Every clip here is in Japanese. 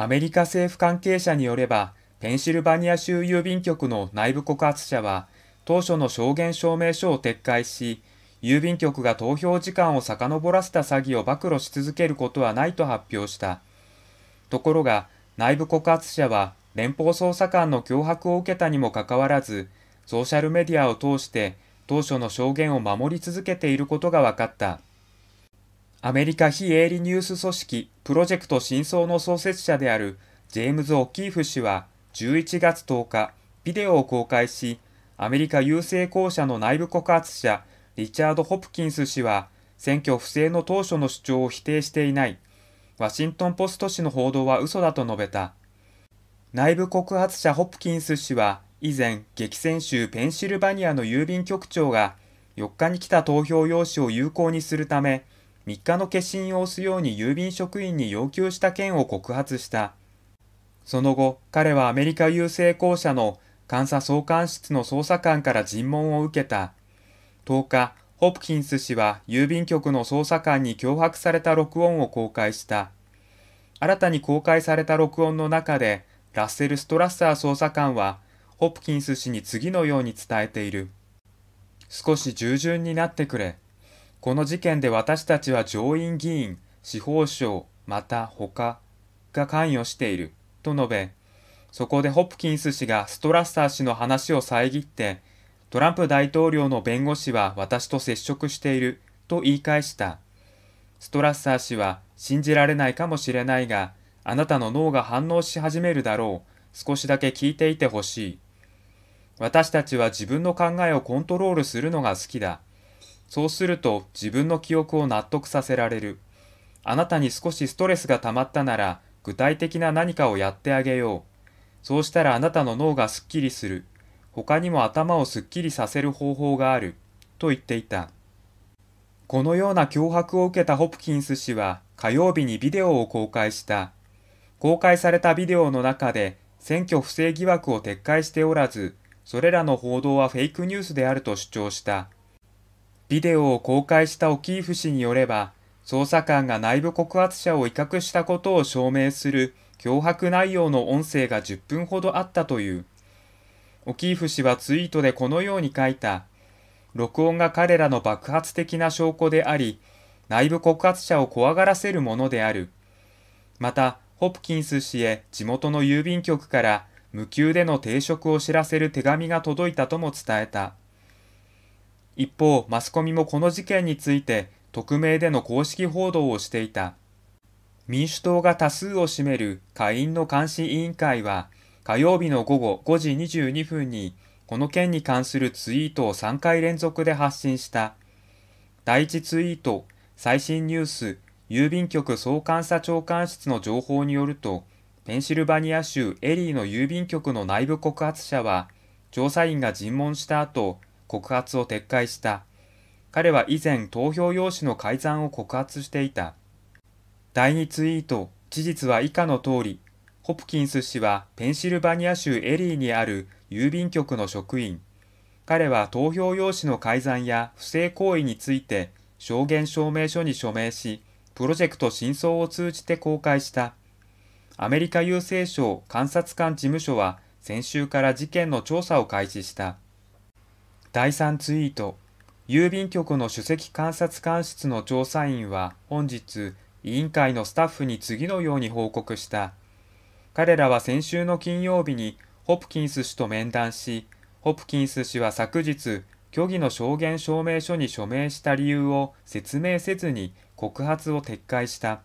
アメリカ政府関係者によれば、ペンシルバニア州郵便局の内部告発者は、当初の証言証明書を撤回し、郵便局が投票時間を遡らせた詐欺を暴露し続けることはないと発表した。ところが、内部告発者は、連邦捜査官の脅迫を受けたにもかかわらず、ソーシャルメディアを通して、当初の証言を守り続けていることが分かった。アメリカ非営利ニュース組織プロジェクト真相の創設者であるジェームズ・オキーフ氏は11月10日、ビデオを公開し、アメリカ郵政公社の内部告発者リチャード・ホプキンス氏は選挙不正の当初の主張を否定していない。ワシントン・ポスト紙の報道は嘘だと述べた。内部告発者ホプキンス氏は以前、激戦州ペンシルバニアの郵便局長が4日に来た投票用紙を有効にするため、3日の欠勤を押すように郵便職員に要求した件を告発した。その後、彼はアメリカ郵政公社の監査総監室の捜査官から尋問を受けた。10日、ホプキンス氏は郵便局の捜査官に脅迫された録音を公開した。新たに公開された録音の中で、ラッセル・ストラッサー捜査官は、ホプキンス氏に次のように伝えている。少し従順になってくれ。この事件で私たちは上院議員、司法省、また他が関与していると述べ、そこでホプキンス氏がストラッサー氏の話を遮って、トランプ大統領の弁護士は私と接触していると言い返した。ストラッサー氏は信じられないかもしれないが、あなたの脳が反応し始めるだろう。少しだけ聞いていてほしい。私たちは自分の考えをコントロールするのが好きだ。そうすると自分の記憶を納得させられる。あなたに少しストレスが溜まったなら、具体的な何かをやってあげよう。そうしたらあなたの脳がすっきりする。他にも頭をすっきりさせる方法がある。と言っていた。このような脅迫を受けたホプキンス氏は火曜日にビデオを公開した。公開されたビデオの中で選挙不正疑惑を撤回しておらず、それらの報道はフェイクニュースであると主張した。ビデオを公開したオキーフ氏によれば、捜査官が内部告発者を威嚇したことを証明する脅迫内容の音声が10分ほどあったという。オキーフ氏はツイートでこのように書いた。録音が彼らの爆発的な証拠であり、内部告発者を怖がらせるものである。また、ホプキンス氏へ地元の郵便局から無給での停職を知らせる手紙が届いたとも伝えた。一方、マスコミもこの事件について匿名での公式報道をしていた。民主党が多数を占める下院の監視委員会は、火曜日の午後5時22分に、この件に関するツイートを3回連続で発信した。第1ツイート、最新ニュース、郵便局総監査長官室の情報によると、ペンシルバニア州エリーの郵便局の内部告発者は、調査員が尋問した後、告発を撤回した。彼は以前投票用紙の改ざんを告発していた。第2ツイート、事実は以下の通り、ホプキンス氏はペンシルバニア州エリーにある郵便局の職員。彼は投票用紙の改ざんや不正行為について証言証明書に署名し、プロジェクト真相を通じて公開した。アメリカ郵政省監察官事務所は先週から事件の調査を開始した。第3ツイート郵便局の首席監察官室の調査員は本日委員会のスタッフに次のように報告した彼らは先週の金曜日にホプキンス氏と面談しホプキンス氏は昨日虚偽の証言証明書に署名した理由を説明せずに告発を撤回した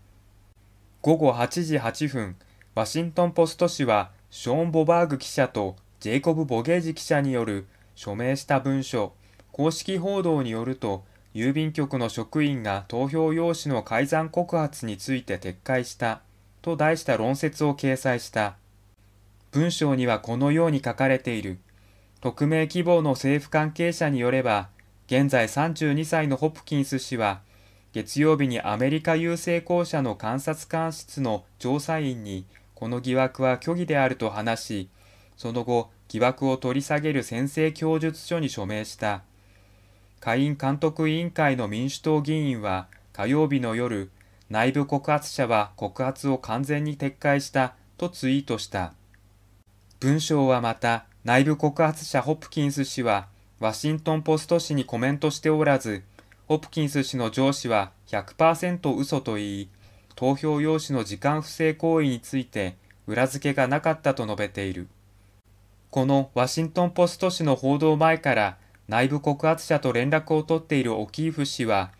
午後8時8分ワシントン・ポスト紙はショーン・ボバーグ記者とジェイコブ・ボゲージ記者による署名した文書、公式報道によると、郵便局の職員が投票用紙の改ざん告発について撤回したと題した論説を掲載した。文章にはこのように書かれている。匿名希望の政府関係者によれば、現在32歳のホプキンス氏は、月曜日にアメリカ郵政公社の監察官室の調査員に、この疑惑は虚偽であると話し、その後、疑惑を取り下げる宣誓供述書に署名した。下院監督委員会の民主党議員は火曜日の夜、内部告発者は告発を完全に撤回したとツイートした。文章はまた、内部告発者ホプキンス氏は、ワシントンポスト紙にコメントしておらず、ホプキンス氏の上司は100%嘘と言い、投票用紙の時間不正行為について裏付けがなかったと述べている。このワシントン・ポスト紙の報道前から内部告発者と連絡を取っているオキーフ氏は、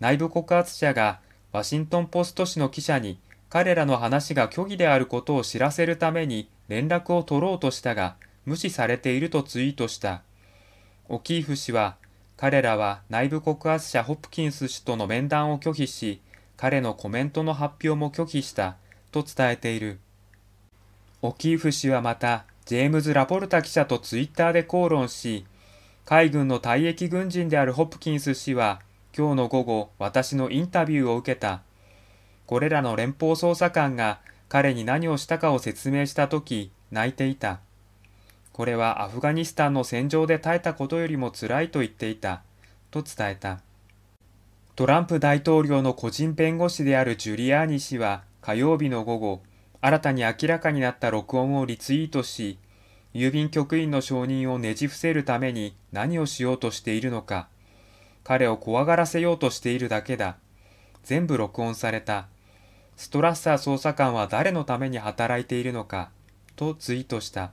内部告発者がワシントン・ポスト紙の記者に彼らの話が虚偽であることを知らせるために連絡を取ろうとしたが、無視されているとツイートした。オキーフ氏は、彼らは内部告発者ホプキンス氏との面談を拒否し、彼のコメントの発表も拒否したと伝えている。オキーフ氏はまた、ジェームズ・ラポルタ記者とツイッターで口論し、海軍の退役軍人であるホプキンス氏は、今日の午後、私のインタビューを受けた。これらの連邦捜査官が彼に何をしたかを説明したとき、泣いていた。これはアフガニスタンの戦場で耐えたことよりも辛いと言っていた、と伝えた。トランプ大統領の個人弁護士であるジュリアーニ氏は火曜日の午後、新たに明らかになった録音をリツイートし、郵便局員の承認をねじ伏せるために何をしようとしているのか。彼を怖がらせようとしているだけだ。全部録音された。ストラッサー捜査官は誰のために働いているのか。とツイートした。